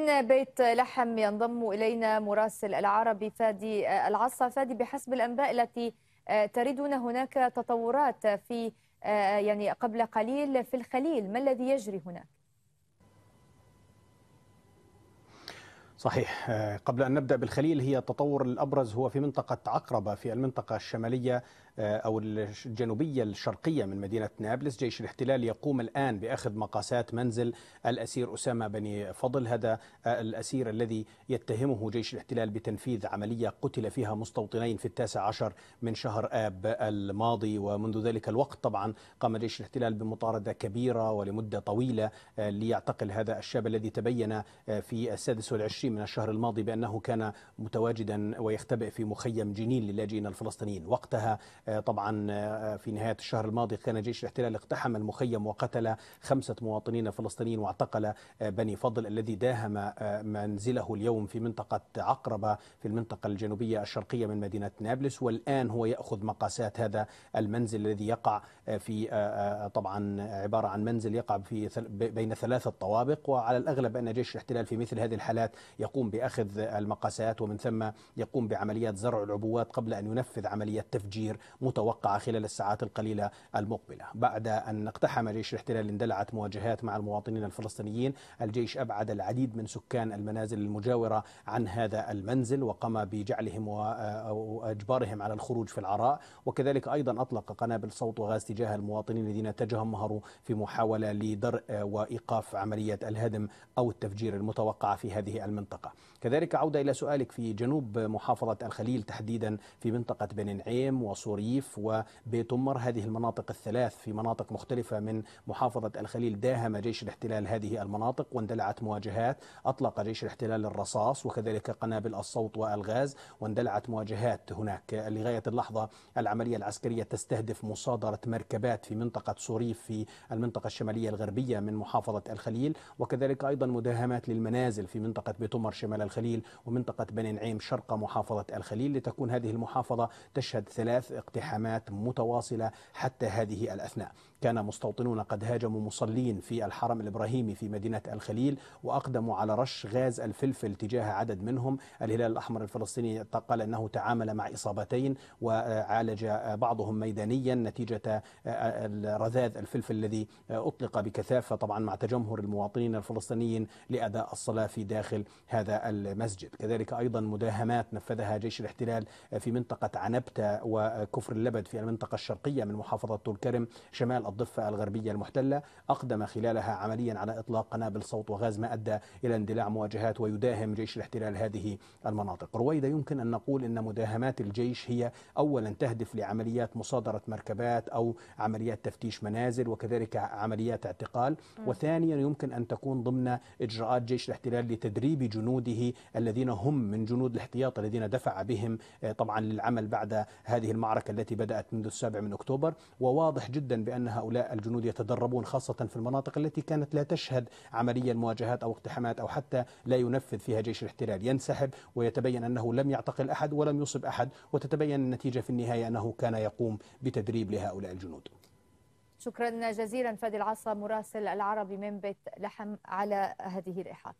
من بيت لحم ينضم إلينا مراسل العربي فادي آه، العصا فادي بحسب الأنباء التي آه، تريدون هناك تطورات في آه، يعني قبل قليل في الخليل ما الذي يجري هناك صحيح آه، قبل أن نبدأ بالخليل هي التطور الأبرز هو في منطقة عقربة في المنطقة الشمالية آه، أو الجنوبية الشرقية من مدينة نابلس جيش الاحتلال يقوم الآن بأخذ مقاسات منزل الأسير أسامة بني فضل هذا آه، الأسير الذي يتهمه جيش الاحتلال بتنفيذ عملية قتل فيها مستوطنين في التاسع عشر من شهر آب الماضي ومنذ ذلك الوقت طبعا قام جيش الاحتلال بمطاردة كبيرة ولمدة طويلة ليعتقل هذا الشاب الذي تبين في السادس والعشرين من الشهر الماضي بأنه كان متواجدا ويختبئ في مخيم جنين للاجئين الفلسطينيين وقتها آه، طبعا آه، في نهاية الشهر الماضي كان جيش الاحتلال اقتحم المخيم وقتل خمسة مواطنين فلسطينيين واعتقل آه، بني فضل الذي داهم منزله اليوم في منطقة عقربة في المنطقة الجنوبية الشرقية من مدينة نابلس والآن هو يأخذ مقاسات هذا المنزل الذي يقع في طبعا عبارة عن منزل يقع في بين ثلاثة طوابق وعلى الأغلب أن جيش الاحتلال في مثل هذه الحالات يقوم بأخذ المقاسات ومن ثم يقوم بعمليات زرع العبوات قبل أن ينفذ عملية تفجير متوقعة خلال الساعات القليلة المقبلة بعد أن اقتحم جيش الاحتلال اندلعت مواجهات مع المواطنين الفلسطينيين الجيش أبعد العديد من سكان المنازل المجاورة عن هذا المنزل وقام بجعلهم آه، وإجبارهم على الخروج في العراء وكذلك أيضا أطلق قنابل صوت وغاز تجاه المواطنين الذين تجمهروا في محاولة لدرء وإيقاف عملية الهدم أو التفجير المتوقعة في هذه المنطقة المنطقة كذلك عودة إلى سؤالك في جنوب محافظة الخليل تحديدا في منطقة بني نعيم وصريف وبيت أمر هذه المناطق الثلاث في مناطق مختلفة من محافظة الخليل داهم جيش الاحتلال هذه المناطق واندلعت مواجهات أطلق جيش الاحتلال الرصاص وكذلك قنابل الصوت والغاز واندلعت مواجهات هناك لغاية اللحظة العملية العسكرية تستهدف مصادرة مركبات في منطقة صريف في المنطقة الشمالية الغربية من محافظة الخليل وكذلك أيضا مداهمات للمنازل في منطقة بيت تمر شمال الخليل ومنطقة بني نعيم شرق محافظة الخليل لتكون هذه المحافظة تشهد ثلاث اقتحامات متواصلة حتى هذه الأثناء كان مستوطنون قد هاجموا مصلين في الحرم الإبراهيمي في مدينة الخليل وأقدموا على رش غاز الفلفل تجاه عدد منهم الهلال الأحمر الفلسطيني قال أنه تعامل مع إصابتين وعالج بعضهم ميدانيا نتيجة رذاذ الفلفل الذي أطلق بكثافة طبعا مع تجمهر المواطنين الفلسطينيين لأداء الصلاة في داخل هذا المسجد كذلك أيضا مداهمات نفذها جيش الاحتلال في منطقة عنبتة وكفر اللبد في المنطقة الشرقية من محافظة طولكرم شمال الضفة الغربية المحتلة أقدم خلالها عمليا على إطلاق قنابل صوت وغاز ما أدى إلى اندلاع مواجهات ويداهم جيش الاحتلال هذه المناطق رويدا يمكن أن نقول أن مداهمات الجيش هي أولا تهدف لعمليات مصادرة مركبات أو عمليات تفتيش منازل وكذلك عمليات اعتقال وثانيا يمكن أن تكون ضمن إجراءات جيش الاحتلال لتدريب جنوده الذين هم من جنود الاحتياط الذين دفع بهم آه، طبعا للعمل بعد هذه المعركة التي بدأت منذ السابع من أكتوبر وواضح جدا بأن هؤلاء الجنود يتدربون خاصة في المناطق التي كانت لا تشهد عمليا مواجهات أو اقتحامات أو حتى لا ينفذ فيها جيش الاحتلال ينسحب ويتبين أنه لم يعتقل أحد ولم يصب أحد وتتبين النتيجة في النهاية أنه كان يقوم بتدريب لهؤلاء الجنود شكرا جزيلا فادي العصا مراسل العربي من بيت لحم على هذه الإحاطة